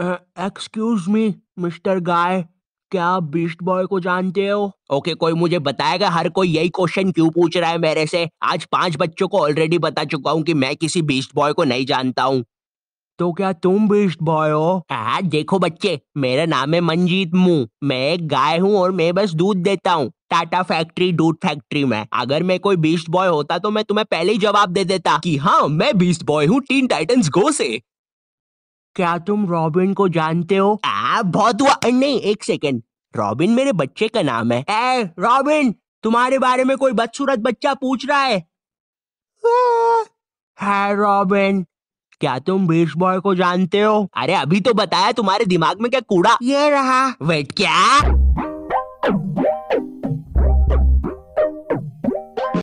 excuse me mister गाय क्या आप beast boy को जानते हो ओके कोई मुझे बताएगा हर कोई यही क्वेश्चन क्यों पूछ रहा है मेरे से आज पांच बच्चों को ऑलरेडी बता चुका हूँ कि मैं किसी बीस्ट बॉय को नहीं जानता हूँ तो क्या तुम बीस्ट बॉय हो आ, हाँ, हाँ, देखो बच्चे मेरा नाम है मंजीत मुंह मैं एक गाय हूँ और मैं बस दूध देता हूँ टाटा फैक्ट्री दूध फैक्ट्री में अगर मैं कोई बीस्ट बॉय होता तो मैं तुम्हें पहले ही जवाब दे देता कि हाँ मैं बीस्ट बॉय हूँ टीन टाइटन्स गो से क्या तुम रॉबिन को जानते हो आ, बहुत हुआ नहीं एक सेकेंड रॉबिन मेरे बच्चे का नाम है ए, रॉबिन तुम्हारे बारे में कोई बदसूरत बच्चा पूछ रहा है है रॉबिन क्या तुम बीस बॉय को जानते हो अरे अभी तो बताया तुम्हारे दिमाग में क्या कूड़ा ये रहा वेट क्या